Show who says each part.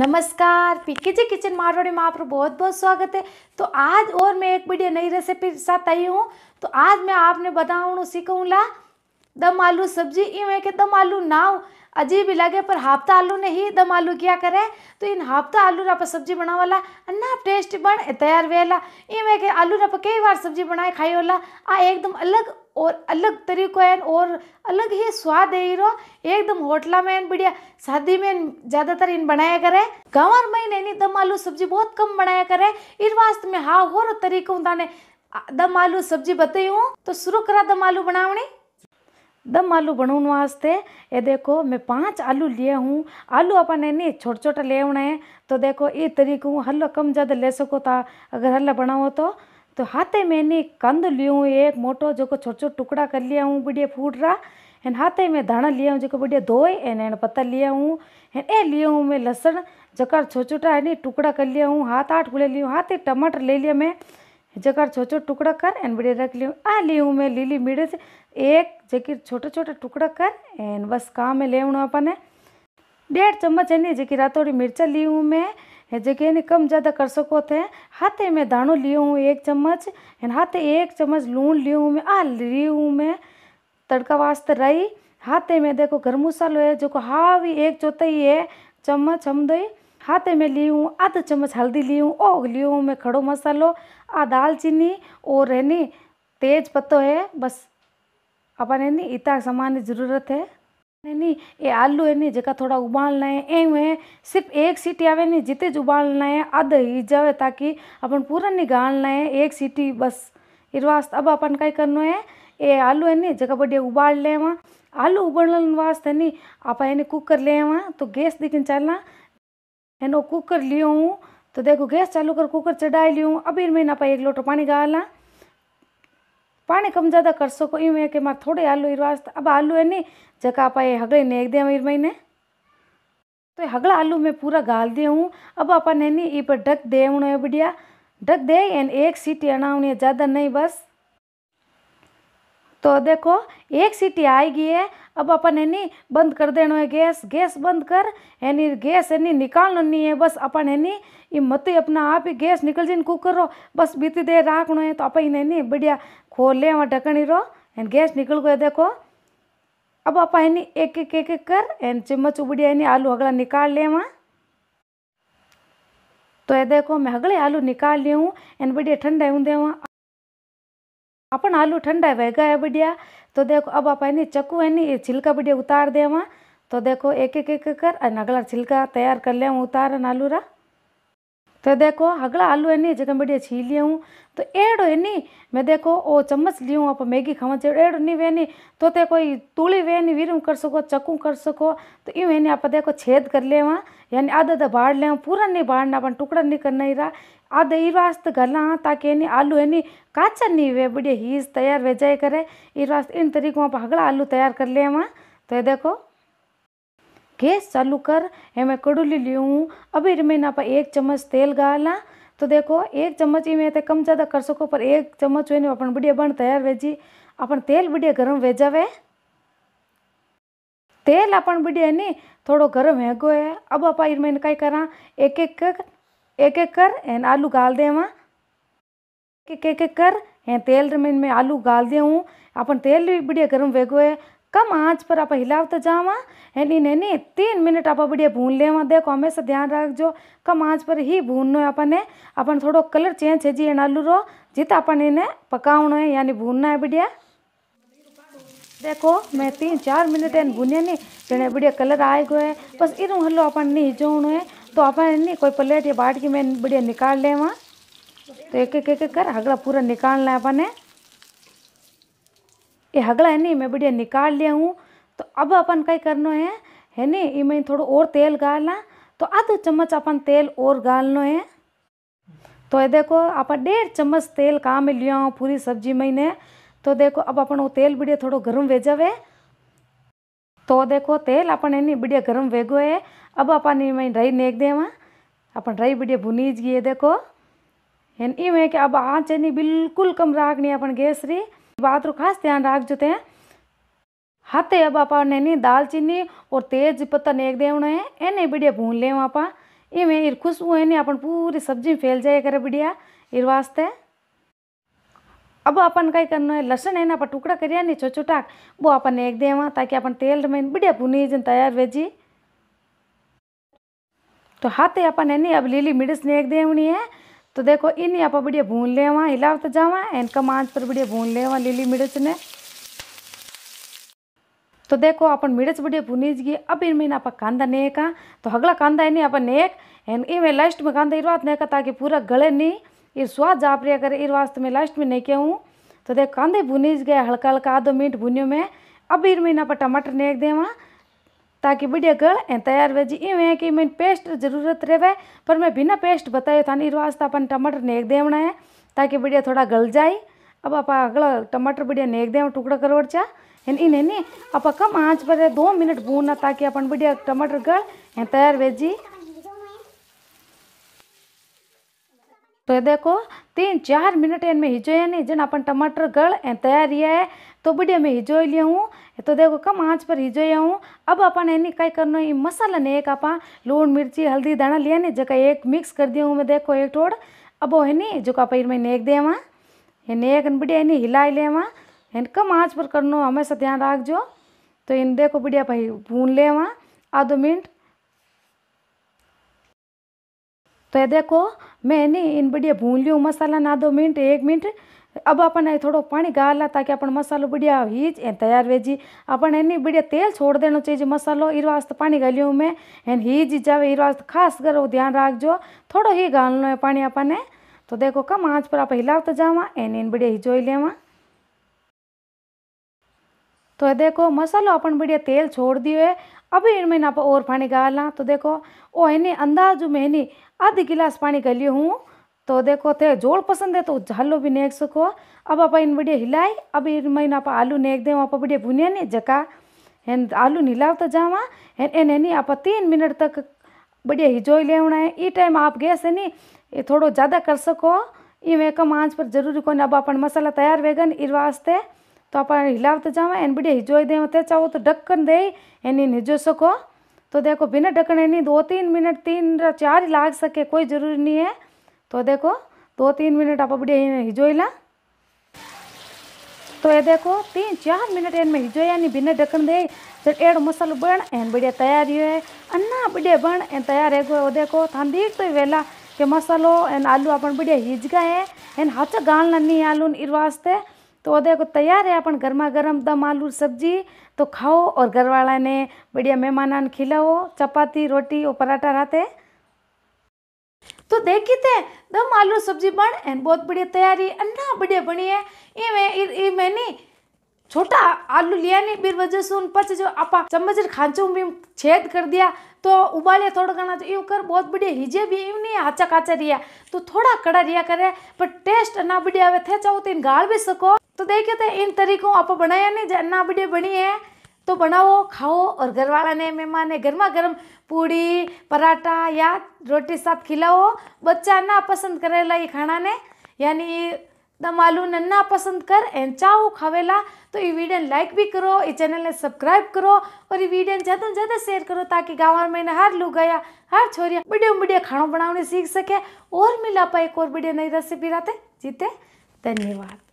Speaker 1: नमस्कार पीके जी किचन मारवाड़ी में आप बहुत बहुत स्वागत है तो आज और मैं एक बढ़िया नई रेसिपी के साथ आई हूँ तो आज मैं आपने बताऊँ सीखूँगा दम आलू सब्जी इवें के दम आलू नाव अजीब लगे पर हाफ्ता आलू ने ही दम आलू किया करे तो इन हाफ्ता आलू रा पर सब्जी वाला अन्ना टेस्ट बन तैयार वेला इवे के आलू रा पर कई बार सब्जी बनाए खाई वाला आ एकदम अलग और अलग तरीको है और अलग ही स्वाद है रो एकदम होटला में बढ़िया शादी में ज़्यादातर इन बनाया करे गाँव में नैनी दम आलू सब्जी बहुत कम बनाया करे इस वास्त में हाँ हो रो तरीको दाने दम आलू सब्जी बताई हूँ तो शुरू करा दम आलू बनावनी दम आलू बनाने वास्ते ये देखो मैं पांच आलू लिए हूँ आलू अपन ने नहीं छोटे छोटे ले आना है तो देखो ये तरीको हल्ला कम ज़्यादा ले सको था अगर हल्ला बनाओ तो तो हाथे मैंने कंद लियो एक मोटो जो छोटे छोटे टुकड़ा कर लिया हूँ बढ़िया फूट रहा इन हाथे में धाना लिया हूँ जो बढ़िया धोए इन इन पत्ता लिया हूँ एन ए लिया हूँ मैं लसन जकर छोटा छोटा है नहीं टुकड़ा कर लिया हूँ हाथ आठ गुले लिया हाथे टमाटर ले लिया मैं जकर छोटो टुकड़ा कर एन बढ़िया रख लियो आ हूँ मैं लीली मिर्च एक जकर छोटा छोटा टुकड़ा कर एन बस काम में ले अपन डेढ़ चम्मच है रात थोड़ी मिर्चा ली हूँ मैं है जगह ने कम ज़्यादा कर सको थे हाथे में दानो लियो हूँ एक चम्मच है हाथे एक चम्मच लून लियो हूँ मैं आ ली हूँ मैं तड़का वास्ते रही हाथे में देखो गर्म मसालो है जो हावी एक चौथाई है चम्मच हम दई हाथे में ली हूँ आधा चम्मच हल्दी ली हूँ ओ ली हूँ मैं खड़ो मसालो आ दालचीनी और है नी तेज पत्तो है बस अपन है नी इतना सामान की ज़रूरत है नी ये आलू है नी जो थोड़ा उबालना है एम है सिर्फ एक सीटी आवे नी जिते ज उबालना है अद ही जावे ताकि अपन पूरा नहीं गालना है एक सीटी बस इस अब अपन का करना है ये आलू है नी जो बढ़िया उबाल ले वहाँ आलू उबालने वास्ते नहीं आप है नी कुकर ले वहाँ तो गैस दिखने चलना है नो कुकर लियो हूँ तो देखो गैस चालू कर कुकर चढ़ाई लियो अभी ना आप एक लोटो पानी गाला पानी कम ज़्यादा कर सको यूँ के मार थोड़े आलू इर अब आलू है नी जगह पाए हगड़े नेक दें इर महीने तो हगड़ा आलू में पूरा गाल दिया हूँ अब अपन है नी पर ढक दे उन्हें बढ़िया ढक दे एन एक सीटी आना उन्हें ज़्यादा नहीं बस तो देखो एक सीटी आएगी है अब अपन है नी बंद कर देना है गैस गैस बंद कर है नी गैस है नी निकालना नहीं है बस अपन है नी ये मत अपना आप ही गैस निकल जाए कुकर रो बस बीती देर राखना है तो अपन है नी बढ़िया खोल ले वहाँ ढकनी रो एंड गैस निकल गए देखो अब आप है नी एक एक एक एक कर एंड चम्मच उबड़िया है नी आलू हगड़ा निकाल ले वहाँ तो ये देखो मैं हगड़े आलू निकाल लिया हूँ एंड बढ़िया ठंडा हूँ दे अपन आलू ठंडा वह है बढ़िया तो देखो अब आप है चक्कू है नी छिलका बढ़िया उतार देवा तो देखो एक एक एक कर अगला छिलका तैयार कर लिया उतार आलू रहा तो देखो हगला आलू है नी जगह बढ़िया छी लिया हूँ तो एड़ो है नी मैं देखो ओ चम्मच लियो आप मैगी खावा चाहिए एड़ो नहीं वे नी तो ते कोई तूली वे नी वीरू कर सको चकू कर सको तो यूँ है नी आप देखो छेद कर ले वहाँ यानी आधा आधा बाढ़ ले पूरा नहीं बाढ़ना अपन टुकड़ा नहीं करना ही रहा आधा ई वास्त घर हाँ ताकि है नी आलू है नी काचा नहीं वे बढ़िया हीज तैयार वे जाए करे ई वास्त इन तरीकों आप हगला आलू तैयार कर ले वहाँ तो ये देखो गैस चालू कर हेमे कड़ूली हूँ अभी मैंने आप एक चम्मच तेल गाला तो देखो एक चम्मच ही में कम ज़्यादा कर सको पर एक चम्मच हुई अपन बढ़िया बन तैयार वेजी अपन तेल बढ़िया गर्म वेजावे तेल अपन बढ़िया नहीं थोड़ो गर्म गो है अब आप मैंने कई करा एक एक कर एक एक कर एन आलू गाल वहाँ एक एक कर हैं तेल में आलू गाल दे हूँ अपन तेल भी बढ़िया गर्म वेगो है कम आंच पर आप हिलावता तो जावा है नी ने तीन मिनट आप बढ़िया भून लेवा देखो हमेशा ध्यान जो कम आंच पर ही भूनो है अपन अपन थोड़ो कलर चेंज है जी एन आलू रो जित अपन इन्हें पकावनो है यानी भूनना है बढ़िया देखो मैं तीन चार मिनट इन भूनिया नहीं जैसे बढ़िया कलर आए गए है बस इन हलो अपन नहीं हिजोणो है तो अपन नहीं कोई प्लेट या बाट की मैं बढ़िया निकाल लेवा तो एक एक कर हगड़ा पूरा निकालना है अपन ये हगला है नी मैं बढ़िया निकाल लिया हूँ तो अब अपन कई करना है है नी मैं थोड़ा और तेल गालना तो आधो चम्मच अपन तेल और गालनो है तो ये देखो आप डेढ़ चम्मच तेल कहाँ में लिया हूँ पूरी सब्जी में तो देखो अब अपन वो तेल बढ़िया थोड़ा गर्म वेजावे तो देखो तेल अपन है नी बढ़िया गर्म वेगो है अब अपन मैं रही नेक वहाँ अपन रही बढ़िया भुनीज गई है देखो है मैं कि अब आँच है बिल्कुल कम राखनी अपन गैस री बात रो खास ध्यान रख जो हैं हाथे अब आप नैनी दालचीनी और तेज पत्ता नेक देवना है एने बढ़िया भून ले आप इमें इर खुशबू है अपन पूरी सब्जी में फैल जाए करे बढ़िया इर वास्ते अब अपन कई करना है लहसुन है ना अपन टुकड़ा करिया नहीं छोटा छोटा वो अपन नेक देवा ताकि अपन तेल में बढ़िया भुनी जन तैयार वेजी तो हाथे अपन है नी अब लीली मिर्च नेक देवनी है तो देखो इन्हें आप बढ़िया भून लेवा तो जावा इनका मांझ पर बढ़िया भून लेवा लीली मिर्च ने तो देखो अपन मिर्च बढ़िया भूनीज गए अब इनमें आप कांदा नेक तो हगला कांदा इन्हें अपन नेक एन इमें लास्ट में कांदा इरवात नेका ताकि पूरा गले नहीं ये स्वाद जाप रहा करे इर वास्ते में लास्ट में नहीं कहूँ तो देखो कांदे भूनीज गए हल्का हल्का आधो मिनट भूनियो में अब इनमें आप टमाटर नेक देवा ताकि बढ़िया गल ए तैयार वेजी इवें है कि मैं पेस्ट ज़रूरत रहे पर मैं बिना पेस्ट बताए था नहीं वास्ते अपन टमाटर नेक देना है ताकि बढ़िया थोड़ा गल जाए अब आप अगला टमाटर बढ़िया नेक देव टुकड़ा करोड़ चा इन इन आप कम आँच पर दो मिनट भूनना ताकि अपन बढ़िया टमाटर गल ए तैयार वेजी तो ये देखो तीन चार मिनट इनमें है नहीं जन अपन टमाटर गल ए तैयार ही है तो बढ़िया मैं हिजो लिया हूँ तो देखो कम आँच पर हिजोया हूँ अब अपन इन कई करना ये मसाला ने एक आप लून मिर्ची हल्दी दाना लिया नहीं जगह एक मिक्स कर दिया हूँ मैं देखो एक टोड़ अब वो है नी जो आप इनमें नेक दे वहाँ ये नेक बढ़िया इन हिलाई ले इन कम आँच पर करना हमेशा ध्यान रख जो तो इन देखो बढ़िया भाई भून ले वहाँ आधो मिनट तो ये देखो मैं नहीं इन बढ़िया भून लियो मसाला ना दो मिनट एक मिनट अब अपन थोड़ो पानी गाला ताकि अपन मसालो बढ़िया हीज ए तैयार जी अपन है नहीं बढ़िया तेल छोड़ देना चाहिए मसालो इर वास्ते पानी गालियो मैं एन हीज जावे इर वास्ते खास करो ध्यान रख जो थोड़ो ही गालना है पानी अपन तो देखो कम आँच पर आप हिलाव तो जावा एन इन बढ़िया हिजोई लेवा तो देखो मसालो अपन बढ़िया तेल छोड़ दियो है अभी इनमें ना और पानी गाला तो देखो ओ है अंदाज में है आधे गिलास पानी गलियो हूँ तो देखो थे जोड़ पसंद है तो झालो भी नेक सको अब आप इन बढ़िया हिलाई अभी इन महीने आप आलू नेक दे आप बढ़िया भुनिया नहीं जका हेन आलू तो जावा हेन एन है नी आप तीन मिनट तक बढ़िया हिजोई होना है ये टाइम आप गैस है नी ये थोड़ो ज़्यादा कर सको ये मैं कम आँच पर जरूरी को अब अपन मसाला तैयार वेगन इस वास्ते तो आप हिलावते तो जाओ एन बीडिया हिजो दे चाहो तो ढक्कन दे एनी हिजो सको तो देखो बिना ढक्कन एनी दो तीन मिनट तीन चार ही लाग सके कोई जरूरी नहीं है तो देखो दो तीन मिनट आप बढ़िया हिजो हिला तो ये देखो तीन चार मिनट एन में हिजो यानी बिना ढक्कन दे जब एड़ो मसालो बन एन बढ़िया तैयार है अन्ना बढ़िया बन एन तैयार है वो देखो थान दीख तो वेला के मसालो एन आलू अपन बढ़िया हिज गए एन हाथ गालना नहीं आलू इर वास्ते तो वो देखो तैयार है अपन गर्मा गर्म दम आलू सब्जी तो खाओ और घर वाला ने बढ़िया मेहमान ने खिलाओ चपाती रोटी और पराठा रहते तो देखी थे दम आलू सब्जी बन एंड बहुत बढ़िया तैयारी अन्ना बढ़िया बनी है ये मैं ये मैं नहीं छोटा आलू लिया नहीं बिर वजह से उन पच जो आप चम्मच खांचो भी छेद कर दिया तो उबाले थोड़ा घना तो यूँ कर बहुत बढ़िया हिजे भी यूँ नहीं हाचा काचा रिया तो थोड़ा कड़ा रिया करे पर टेस्ट ना बढ़िया आवे थे चाहो तो इन गाड़ भी सको तो देखे तो इन तरीकों आप बनाया नहीं अन्ना वीडियो बनी है तो बनाओ खाओ और घर वाला ने मेहमान ने गर्मा गर्म पूड़ी पराठा या रोटी साथ खिलाओ बच्चा ना पसंद करेला ये खाना ने यानी दम आलू नन्ना पसंद कर एन चाहो खावेला तो ये वीडियो लाइक भी करो ये चैनल ने सब्सक्राइब करो और ये वीडियो ज़्यादा से ज़्यादा शेयर करो ताकि गाँव में हर लोग गया हर छोरिया बढ़िया बढ़िया खाना बनाने सीख सके और मिला पाए एक और वीडियो नई रेसिपी रहते जीते धन्यवाद